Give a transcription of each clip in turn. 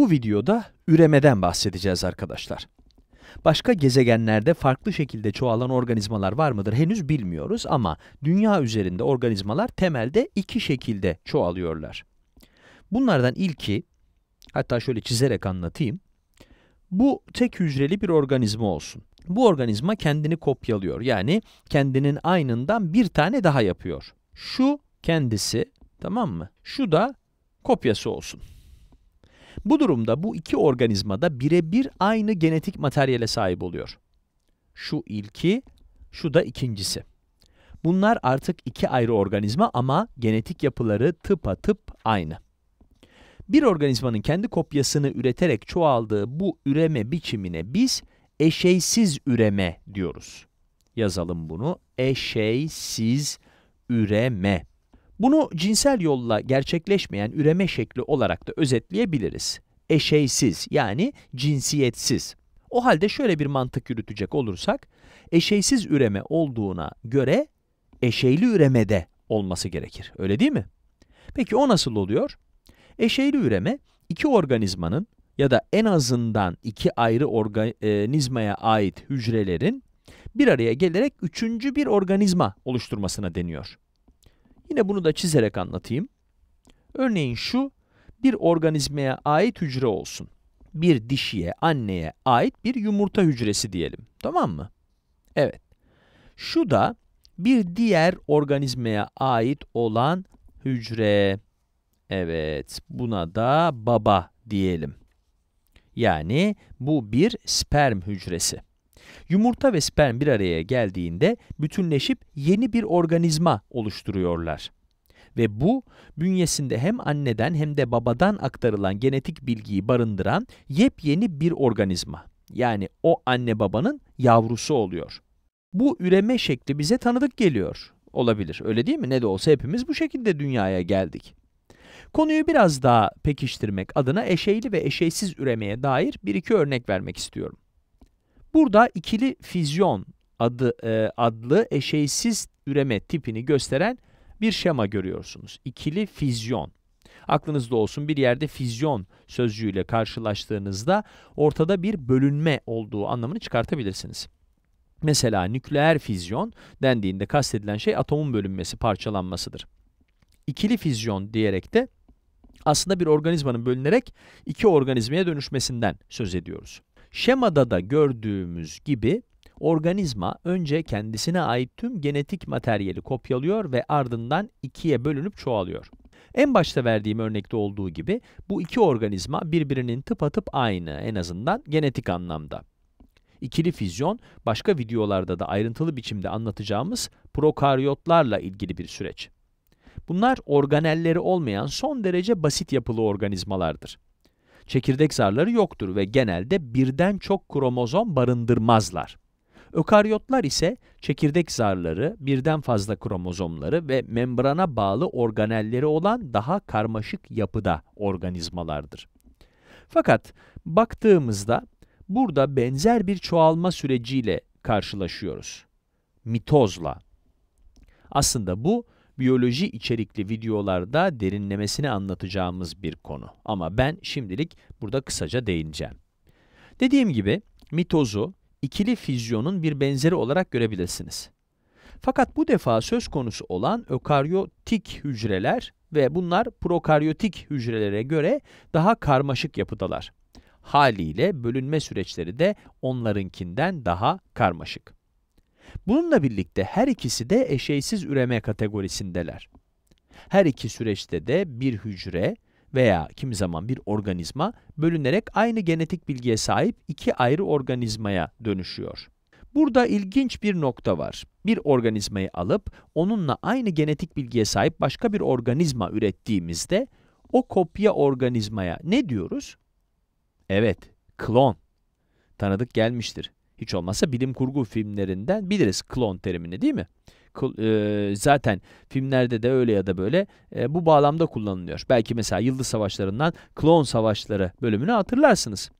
Bu videoda üremeden bahsedeceğiz arkadaşlar. Başka gezegenlerde farklı şekilde çoğalan organizmalar var mıdır henüz bilmiyoruz ama dünya üzerinde organizmalar temelde iki şekilde çoğalıyorlar. Bunlardan ilki, hatta şöyle çizerek anlatayım. Bu tek hücreli bir organizma olsun. Bu organizma kendini kopyalıyor. Yani kendinin aynından bir tane daha yapıyor. Şu kendisi, tamam mı? Şu da kopyası olsun. Bu durumda bu iki organizmada birebir aynı genetik materyale sahip oluyor. Şu ilki, şu da ikincisi. Bunlar artık iki ayrı organizma ama genetik yapıları tıpa tıp aynı. Bir organizmanın kendi kopyasını üreterek çoğaldığı bu üreme biçimine biz eşeysiz üreme diyoruz. Yazalım bunu. Eşeysiz üreme. Bunu cinsel yolla gerçekleşmeyen üreme şekli olarak da özetleyebiliriz. Eşeysiz yani cinsiyetsiz. O halde şöyle bir mantık yürütecek olursak, eşeysiz üreme olduğuna göre eşeyli üremede olması gerekir. Öyle değil mi? Peki o nasıl oluyor? Eşeyli üreme iki organizmanın ya da en azından iki ayrı organizmaya ait hücrelerin bir araya gelerek üçüncü bir organizma oluşturmasına deniyor. Yine bunu da çizerek anlatayım. Örneğin şu bir organizmaya ait hücre olsun. Bir dişiye, anneye ait bir yumurta hücresi diyelim. Tamam mı? Evet. Şu da bir diğer organizmaya ait olan hücre. Evet, buna da baba diyelim. Yani bu bir sperm hücresi. Yumurta ve sperm bir araya geldiğinde bütünleşip yeni bir organizma oluşturuyorlar. Ve bu, bünyesinde hem anneden hem de babadan aktarılan genetik bilgiyi barındıran yepyeni bir organizma. Yani o anne babanın yavrusu oluyor. Bu üreme şekli bize tanıdık geliyor. Olabilir, öyle değil mi? Ne de olsa hepimiz bu şekilde dünyaya geldik. Konuyu biraz daha pekiştirmek adına eşeyli ve eşeysiz üremeye dair bir iki örnek vermek istiyorum. Burada ikili fizyon adı e, adlı eşeysiz üreme tipini gösteren bir şema görüyorsunuz. İkili fizyon. Aklınızda olsun bir yerde fizyon sözcüğüyle karşılaştığınızda ortada bir bölünme olduğu anlamını çıkartabilirsiniz. Mesela nükleer fizyon dendiğinde kastedilen şey atomun bölünmesi, parçalanmasıdır. İkili fizyon diyerek de aslında bir organizmanın bölünerek iki organizmaya dönüşmesinden söz ediyoruz. Şemada da gördüğümüz gibi organizma önce kendisine ait tüm genetik materyali kopyalıyor ve ardından ikiye bölünüp çoğalıyor. En başta verdiğim örnekte olduğu gibi bu iki organizma birbirinin tıpatıp aynı en azından genetik anlamda. İkili fizyon başka videolarda da ayrıntılı biçimde anlatacağımız prokaryotlarla ilgili bir süreç. Bunlar organelleri olmayan son derece basit yapılı organizmalardır. Çekirdek zarları yoktur ve genelde birden çok kromozom barındırmazlar. Ökaryotlar ise çekirdek zarları, birden fazla kromozomları ve membrana bağlı organelleri olan daha karmaşık yapıda organizmalardır. Fakat baktığımızda burada benzer bir çoğalma süreciyle karşılaşıyoruz. Mitozla. Aslında bu biyoloji içerikli videolarda derinlemesine anlatacağımız bir konu. Ama ben şimdilik burada kısaca değineceğim. Dediğim gibi mitozu ikili fizyonun bir benzeri olarak görebilirsiniz. Fakat bu defa söz konusu olan ökaryotik hücreler ve bunlar prokaryotik hücrelere göre daha karmaşık yapıdalar. Haliyle bölünme süreçleri de onlarınkinden daha karmaşık. Bununla birlikte her ikisi de eşeysiz üreme kategorisindeler. Her iki süreçte de bir hücre veya kimi zaman bir organizma bölünerek aynı genetik bilgiye sahip iki ayrı organizmaya dönüşüyor. Burada ilginç bir nokta var. Bir organizmayı alıp onunla aynı genetik bilgiye sahip başka bir organizma ürettiğimizde o kopya organizmaya ne diyoruz? Evet, klon. Tanıdık gelmiştir. Hiç olmazsa bilim kurgu filmlerinden biliriz klon terimini değil mi? E, zaten filmlerde de öyle ya da böyle e, bu bağlamda kullanılıyor. Belki mesela Yıldız Savaşları'ndan Klon Savaşları bölümünü hatırlarsınız.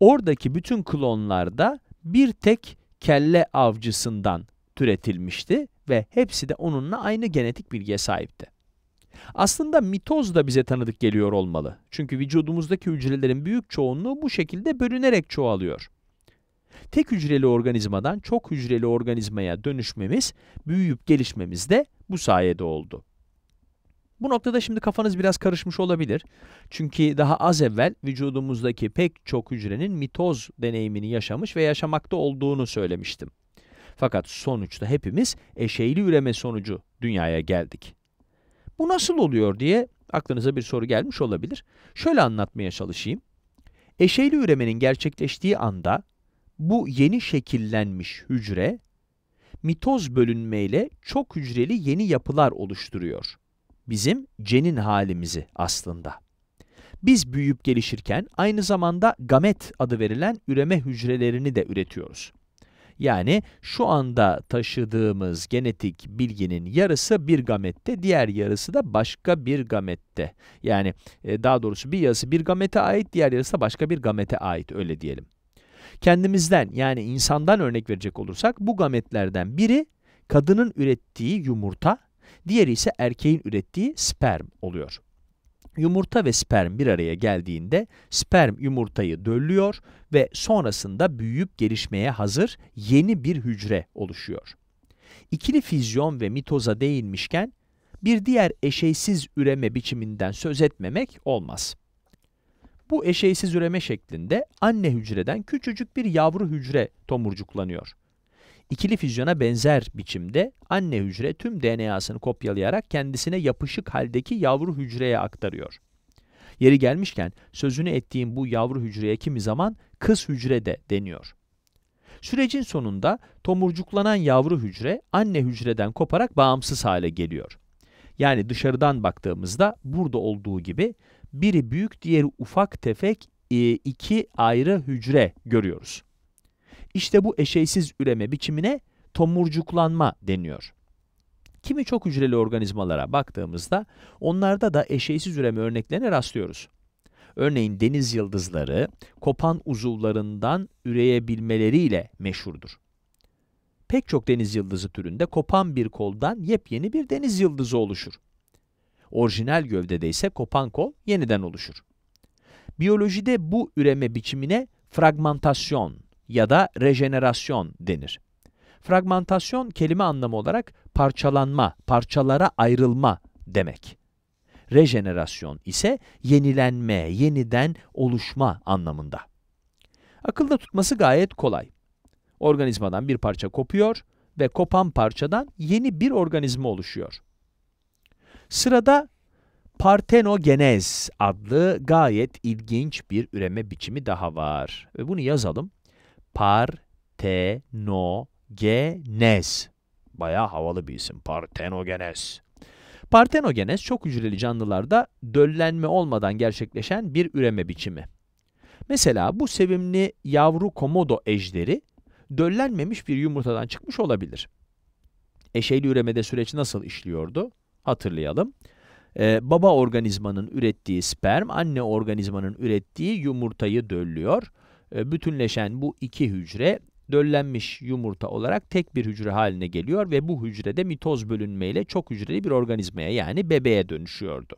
Oradaki bütün klonlarda bir tek kelle avcısından türetilmişti ve hepsi de onunla aynı genetik bilgiye sahipti. Aslında mitoz da bize tanıdık geliyor olmalı. Çünkü vücudumuzdaki hücrelerin büyük çoğunluğu bu şekilde bölünerek çoğalıyor tek hücreli organizmadan çok hücreli organizmaya dönüşmemiz, büyüyüp gelişmemiz de bu sayede oldu. Bu noktada şimdi kafanız biraz karışmış olabilir. Çünkü daha az evvel vücudumuzdaki pek çok hücrenin mitoz deneyimini yaşamış ve yaşamakta olduğunu söylemiştim. Fakat sonuçta hepimiz eşeğli üreme sonucu dünyaya geldik. Bu nasıl oluyor diye aklınıza bir soru gelmiş olabilir. Şöyle anlatmaya çalışayım. Eşeğli üremenin gerçekleştiği anda bu yeni şekillenmiş hücre, mitoz bölünmeyle çok hücreli yeni yapılar oluşturuyor. Bizim cenin halimizi aslında. Biz büyüyüp gelişirken aynı zamanda gamet adı verilen üreme hücrelerini de üretiyoruz. Yani şu anda taşıdığımız genetik bilginin yarısı bir gamette, diğer yarısı da başka bir gamette. Yani e, daha doğrusu bir yarısı bir gamete ait, diğer yarısı da başka bir gamete ait öyle diyelim. Kendimizden yani insandan örnek verecek olursak bu gametlerden biri kadının ürettiği yumurta, diğeri ise erkeğin ürettiği sperm oluyor. Yumurta ve sperm bir araya geldiğinde sperm yumurtayı döllüyor ve sonrasında büyüyüp gelişmeye hazır yeni bir hücre oluşuyor. İkili fizyon ve mitoza değinmişken bir diğer eşeysiz üreme biçiminden söz etmemek olmaz. Bu eşeysiz üreme şeklinde anne hücreden küçücük bir yavru hücre tomurcuklanıyor. İkili füzyona benzer biçimde anne hücre tüm DNA'sını kopyalayarak kendisine yapışık haldeki yavru hücreye aktarıyor. Yeri gelmişken sözünü ettiğim bu yavru hücreye kimi zaman kız hücre de deniyor. Sürecin sonunda tomurcuklanan yavru hücre anne hücreden koparak bağımsız hale geliyor. Yani dışarıdan baktığımızda burada olduğu gibi biri büyük diğeri ufak tefek e, iki ayrı hücre görüyoruz. İşte bu eşeysiz üreme biçimine tomurcuklanma deniyor. Kimi çok hücreli organizmalara baktığımızda onlarda da eşeysiz üreme örneklerine rastlıyoruz. Örneğin deniz yıldızları kopan uzuvlarından üreyebilmeleriyle meşhurdur. Pek çok deniz yıldızı türünde kopan bir koldan yepyeni bir deniz yıldızı oluşur. Orijinal gövdede ise kopan kol yeniden oluşur. Biyolojide bu üreme biçimine fragmentasyon ya da rejenerasyon denir. Fragmentasyon kelime anlamı olarak parçalanma, parçalara ayrılma demek. Rejenerasyon ise yenilenme, yeniden oluşma anlamında. Akılda tutması gayet kolay. Organizmadan bir parça kopuyor ve kopan parçadan yeni bir organizma oluşuyor. Sırada partenogenez adlı gayet ilginç bir üreme biçimi daha var. Ve bunu yazalım. Partenogenez. Bayağı havalı bir isim. Partenogenez. Partenogenez çok hücreli canlılarda döllenme olmadan gerçekleşen bir üreme biçimi. Mesela bu sevimli yavru komodo ejderi döllenmemiş bir yumurtadan çıkmış olabilir. Eşeyli üremede süreç nasıl işliyordu? hatırlayalım. Ee, baba organizmanın ürettiği sperm, anne organizmanın ürettiği yumurtayı döllüyor. Ee, bütünleşen bu iki hücre döllenmiş yumurta olarak tek bir hücre haline geliyor ve bu hücrede mitoz bölünmeyle çok hücreli bir organizmaya yani bebeğe dönüşüyordu.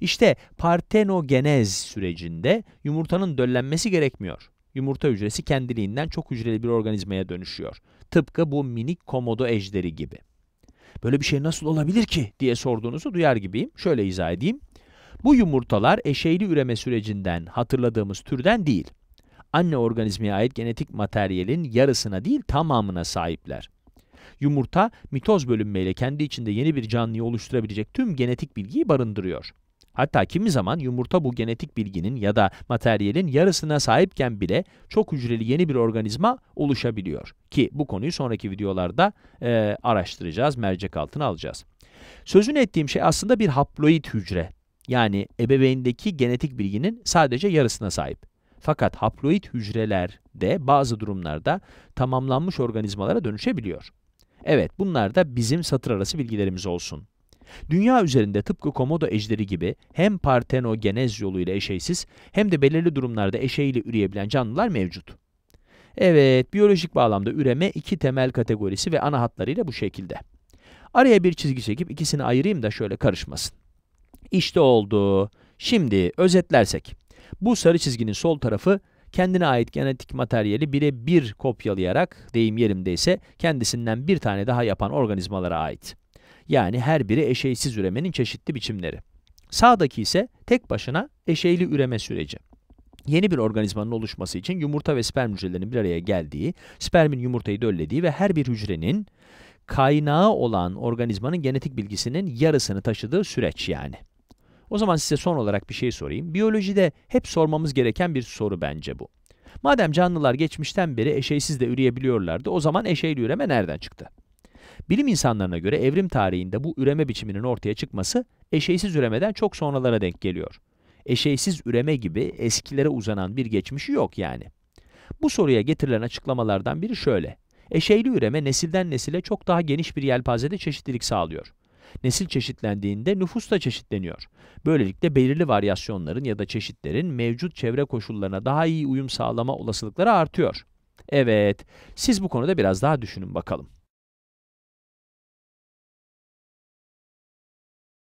İşte partenogenez sürecinde yumurtanın döllenmesi gerekmiyor. Yumurta hücresi kendiliğinden çok hücreli bir organizmaya dönüşüyor. Tıpkı bu minik komodo ejderi gibi. Böyle bir şey nasıl olabilir ki diye sorduğunuzu duyar gibiyim. Şöyle izah edeyim. Bu yumurtalar eşeyli üreme sürecinden hatırladığımız türden değil. Anne organizmaya ait genetik materyalin yarısına değil tamamına sahipler. Yumurta mitoz bölünmeyle kendi içinde yeni bir canlıyı oluşturabilecek tüm genetik bilgiyi barındırıyor. Hatta kimi zaman yumurta bu genetik bilginin ya da materyalin yarısına sahipken bile çok hücreli yeni bir organizma oluşabiliyor. Ki bu konuyu sonraki videolarda e, araştıracağız, mercek altına alacağız. Sözünü ettiğim şey aslında bir haploid hücre. Yani ebeveyndeki genetik bilginin sadece yarısına sahip. Fakat haploid hücreler de bazı durumlarda tamamlanmış organizmalara dönüşebiliyor. Evet bunlar da bizim satır arası bilgilerimiz olsun. Dünya üzerinde tıpkı komodo ejderi gibi hem partenogenez yoluyla eşeysiz hem de belirli durumlarda eşeğiyle üreyebilen canlılar mevcut. Evet, biyolojik bağlamda üreme iki temel kategorisi ve ana hatlarıyla bu şekilde. Araya bir çizgi çekip ikisini ayırayım da şöyle karışmasın. İşte oldu. Şimdi özetlersek. Bu sarı çizginin sol tarafı kendine ait genetik materyali bire bir kopyalayarak deyim yerimdeyse kendisinden bir tane daha yapan organizmalara ait. Yani her biri eşeysiz üremenin çeşitli biçimleri. Sağdaki ise tek başına eşeyli üreme süreci. Yeni bir organizmanın oluşması için yumurta ve sperm hücrelerinin bir araya geldiği, spermin yumurtayı döllediği ve her bir hücrenin kaynağı olan organizmanın genetik bilgisinin yarısını taşıdığı süreç yani. O zaman size son olarak bir şey sorayım. Biyolojide hep sormamız gereken bir soru bence bu. Madem canlılar geçmişten beri eşeysiz de üreyebiliyorlardı, o zaman eşeyli üreme nereden çıktı? Bilim insanlarına göre evrim tarihinde bu üreme biçiminin ortaya çıkması eşeysiz üremeden çok sonralara denk geliyor. Eşeysiz üreme gibi eskilere uzanan bir geçmişi yok yani. Bu soruya getirilen açıklamalardan biri şöyle. Eşeyli üreme nesilden nesile çok daha geniş bir yelpazede çeşitlilik sağlıyor. Nesil çeşitlendiğinde nüfus da çeşitleniyor. Böylelikle belirli varyasyonların ya da çeşitlerin mevcut çevre koşullarına daha iyi uyum sağlama olasılıkları artıyor. Evet, siz bu konuda biraz daha düşünün bakalım.